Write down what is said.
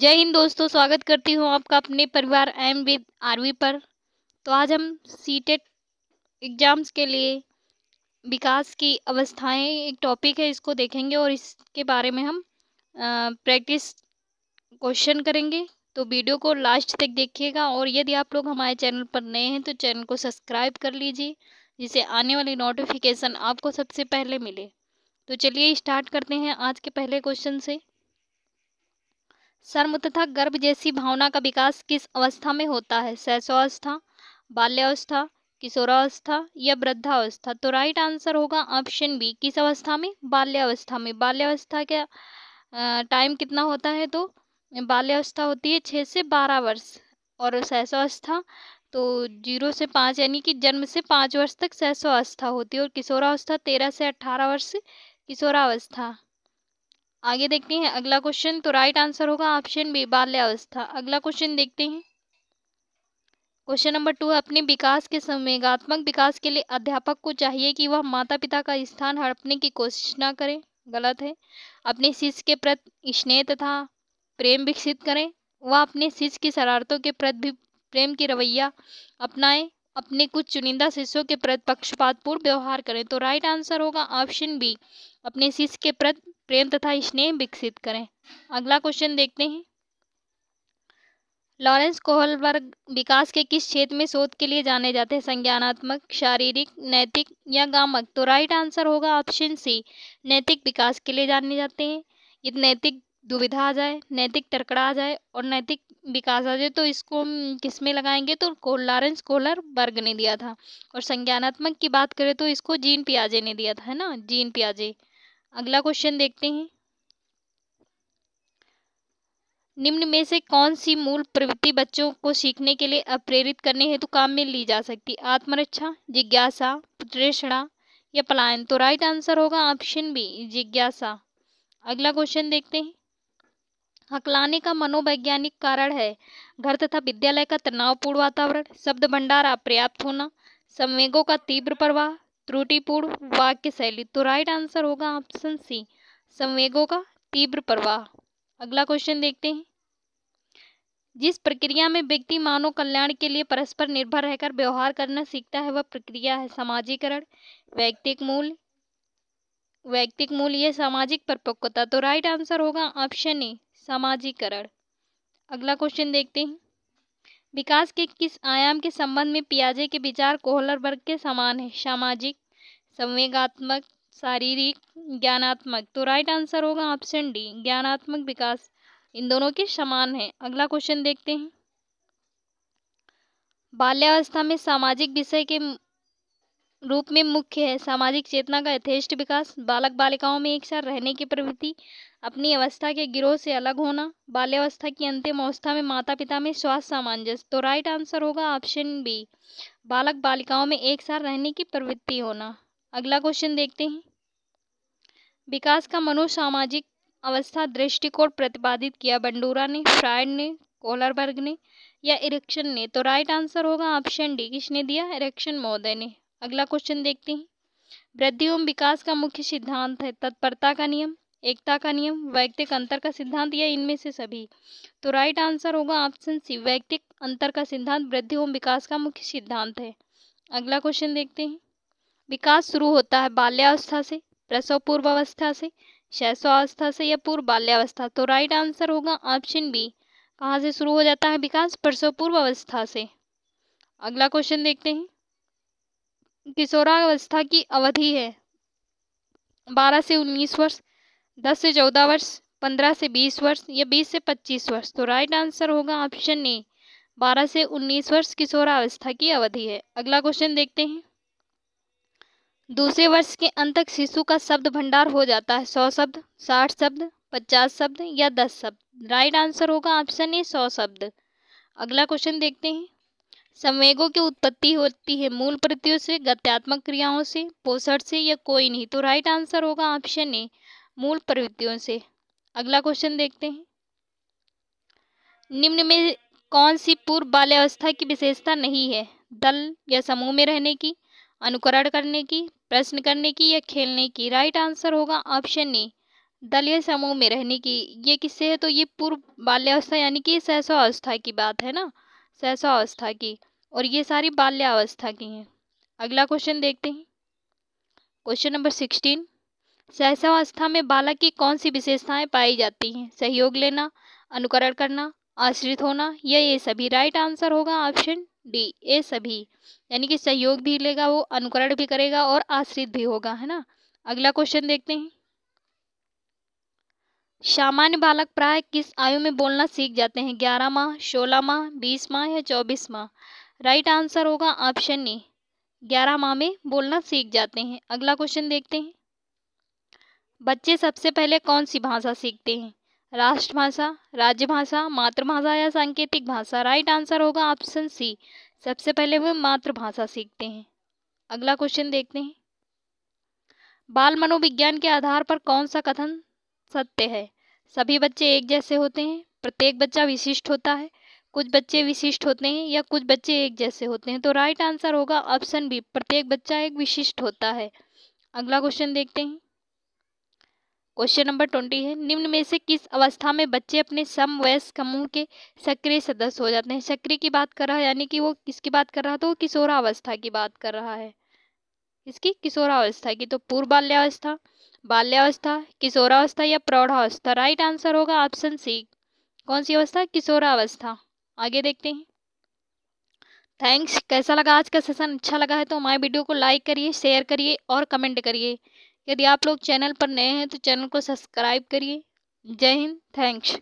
जय हिंद दोस्तों स्वागत करती हूँ आपका अपने परिवार एम विद आरवी पर तो आज हम सी टेट एग्ज़ाम्स के लिए विकास की अवस्थाएं एक टॉपिक है इसको देखेंगे और इसके बारे में हम प्रैक्टिस क्वेश्चन करेंगे तो वीडियो को लास्ट तक देखिएगा और यदि आप लोग हमारे चैनल पर नए हैं तो चैनल को सब्सक्राइब कर लीजिए जिससे आने वाली नोटिफिकेशन आपको सबसे पहले मिले तो चलिए स्टार्ट करते हैं आज के पहले क्वेश्चन से शर्म तथा गर्भ जैसी भावना का विकास किस अवस्था में होता है शैशवावस्था बाल्यावस्था किशोरावस्था या वृद्धावस्था तो राइट आंसर होगा ऑप्शन बी किस अवस्था में बाल्यावस्था में बाल्यावस्था का टाइम कितना होता है तो बाल्यावस्था होती है छः से बारह वर्ष और शैशवावस्था तो जीरो से पाँच यानी कि जन्म से पाँच वर्ष तक शैशवावस्था होती है और किशोरावस्था तेरह से अट्ठारह वर्ष किशोरावस्था आगे देखते हैं अगला क्वेश्चन तो राइट आंसर होगा ऑप्शन बी बाल्यावस्था अगला क्वेश्चन देखते हैं क्वेश्चन नंबर टू अपने विकास के संवेगात्मक विकास के लिए अध्यापक को चाहिए कि वह माता पिता का स्थान हड़पने की कोशिश ना करें गलत है अपने शिष्य के प्रति स्नेह तथा प्रेम विकसित करें वह अपने शिष्य की शरारतों के प्रति भी प्रेम की रवैया अपनाएं अपने कुछ चुनिंदा शिष्यों के प्रति पक्षपातपूर्ण व्यवहार करें तो राइट आंसर होगा ऑप्शन बी अपने शिष्य के प्रति प्रेम तथा स्नेह विकसित करें अगला क्वेश्चन देखते हैं लॉरेंस कोहलबर्ग विकास के किस क्षेत्र में शोध के लिए जाने जाते हैं संज्ञानात्मक शारीरिक नैतिक या गामक तो राइट आंसर होगा ऑप्शन सी नैतिक विकास के लिए जाने जाते हैं यदि नैतिक दुविधा आ जाए नैतिक टकरा आ जाए और नैतिक विकास आ जाए तो इसको हम किस में लगाएंगे तो को, लॉरेंस कोहलर बर्ग ने दिया था और संज्ञानात्मक की बात करें तो इसको जीन पियाजे ने दिया था है ना जीन पियाजे अगला क्वेश्चन देखते हैं निम्न में से कौन सी मूल प्रवृत्ति बच्चों को सीखने के लिए अप्रेरित करने हेतु काम में ली जा सकती आत्मरक्षा जिज्ञासा प्रेषणा या पलायन तो राइट आंसर होगा ऑप्शन बी जिज्ञासा अगला क्वेश्चन देखते हैं हकलाने का मनोवैज्ञानिक कारण है घर तथा विद्यालय का तनावपूर्ण वातावरण शब्द भंडार पर्याप्त होना संवेगों का तीव्र प्रवाह त्रुटिपूर्ण वाक्य शैली तो राइट आंसर होगा ऑप्शन सी संवेगों का तीव्र प्रवाह अगला क्वेश्चन देखते हैं जिस प्रक्रिया में व्यक्ति मानव कल्याण के लिए परस्पर निर्भर रहकर व्यवहार करना सीखता है वह प्रक्रिया है सामाजिकरण वैयक्तिक मूल वैयक्तिक मूल यह सामाजिक परिपक्वता तो राइट आंसर होगा ऑप्शन ए सामाजिकरण अगला क्वेश्चन देखते हैं विकास के किस आयाम के संबंध में पियाजे के विचार कोहलर वर्ग के समान है सामाजिक संवेगात्मक शारीरिक ज्ञानात्मक तो राइट आंसर होगा ऑप्शन डी ज्ञानात्मक विकास इन दोनों के समान है अगला क्वेश्चन देखते हैं बाल्यावस्था में सामाजिक विषय के रूप में मुख्य है सामाजिक चेतना का यथेष्ट विकास बालक बालिकाओं में एक साथ रहने की प्रवृत्ति अपनी अवस्था के गिरोह से अलग होना बाल्यावस्था की अंतिम अवस्था में माता पिता में स्वास्थ्य सामंजस्य तो राइट आंसर होगा ऑप्शन बी बालक बालिकाओं में एक साथ रहने की प्रवृत्ति होना अगला क्वेश्चन देखते हैं विकास का मनोसामाजिक अवस्था दृष्टिकोण प्रतिपादित किया बंडूरा ने फ्राइड ने कोलरबर्ग ने या इरेक्शन ने तो राइट आंसर होगा ऑप्शन डी किसने दिया इरेक्शन महोदय ने अगला क्वेश्चन देखते हैं वृद्धि एवं विकास का मुख्य सिद्धांत है तत्परता का नियम एकता का नियम वैयक्तिक अंतर का सिद्धांत या इनमें से सभी तो राइट आंसर होगा ऑप्शन सी वैयक्तिक अंतर का सिद्धांत वृद्धि एवं विकास का मुख्य सिद्धांत है अगला क्वेश्चन देखते हैं विकास शुरू होता है बाल्यावस्था से प्रसव पूर्वावस्था से शैशवावस्था से या पूर्व बाल्यावस्था तो राइट आंसर होगा ऑप्शन बी कहाँ से शुरू हो जाता है विकास प्रसव पूर्वावस्था से अगला क्वेश्चन देखते हैं किशोरावस्था की अवधि है बारह से उन्नीस वर्ष दस से चौदह वर्ष पंद्रह से बीस वर्ष या बीस से पच्चीस वर्ष तो राइट आंसर होगा ऑप्शन ए बारह से उन्नीस वर्ष किशोरावस्था की अवधि है अगला क्वेश्चन देखते हैं दूसरे वर्ष के अंत तक शिशु का शब्द भंडार हो जाता है सौ शब्द साठ शब्द पचास शब्द या दस शब्द राइट आंसर होगा ऑप्शन ए सौ शब्द अगला क्वेश्चन देखते हैं संवेगों की उत्पत्ति होती है मूल प्रतियों से गत्यात्मक क्रियाओं से पोषण से या कोई नहीं तो राइट आंसर होगा ऑप्शन ए मूल प्रवृत्तियों से अगला क्वेश्चन देखते हैं निम्न में कौन सी पूर्व बाल्यावस्था की विशेषता नहीं है दल या समूह में रहने की अनुकरण करने की प्रश्न करने की या खेलने की राइट आंसर होगा ऑप्शन ए दलीय समूह में रहने की ये किससे है तो ये पूर्व बाल्यावस्था यानी कि सहसावस्था की बात है ना सहसावस्था की और ये सारी बाल्यावस्था की हैं अगला क्वेश्चन देखते हैं क्वेश्चन नंबर सिक्सटीन सहसावस्था में बालक की कौन सी विशेषताएं पाई जाती हैं सहयोग लेना अनुकरण करना आश्रित होना या ये सभी राइट आंसर होगा ऑप्शन डी ए सभी यानी कि सहयोग भी लेगा वो अनुकरण भी करेगा और आश्रित भी होगा है ना अगला क्वेश्चन देखते हैं सामान्य बालक प्राय किस आयु में बोलना सीख जाते हैं ग्यारह माह सोलह माह बीस माह या चौबीस माह राइट आंसर होगा ऑप्शन ए ग्यारह माह में बोलना सीख जाते हैं अगला क्वेश्चन देखते हैं बच्चे सबसे पहले कौन सी भाषा सीखते हैं राष्ट्रभाषा राज्यभाषा मातृभाषा या सांकेतिक भाषा राइट आंसर होगा ऑप्शन सी सबसे पहले वे मातृभाषा सीखते हैं अगला क्वेश्चन देखते हैं बाल मनोविज्ञान के आधार पर कौन सा कथन सत्य है सभी बच्चे एक जैसे होते हैं प्रत्येक बच्चा विशिष्ट होता है कुछ बच्चे विशिष्ट होते हैं या कुछ बच्चे एक जैसे होते हैं तो राइट आंसर होगा ऑप्शन बी प्रत्येक बच्चा एक विशिष्ट होता है अगला क्वेश्चन देखते हैं क्वेश्चन नंबर ट्वेंटी है निम्न में से किस अवस्था में बच्चे अपने सम समवयस्क समूह के सक्रिय सदस्य हो जाते हैं सक्रिय की बात कर रहा है यानी कि वो किसकी बात कर रहा है तो वो किशोरावस्था की बात कर रहा है इसकी किशोरावस्था की तो पूर्व बाल्यावस्था बाल्यावस्था किशोरावस्था या प्रौढ़ावस्था राइट आंसर होगा ऑप्शन सी कौन सी अवस्था किशोरावस्था आगे देखते हैं थैंक्स कैसा लगा आज का सेशन अच्छा लगा है तो हमारे वीडियो को लाइक करिए शेयर करिए और कमेंट करिए यदि आप लोग चैनल पर नए हैं तो चैनल को सब्सक्राइब करिए जय हिंद थैंक्स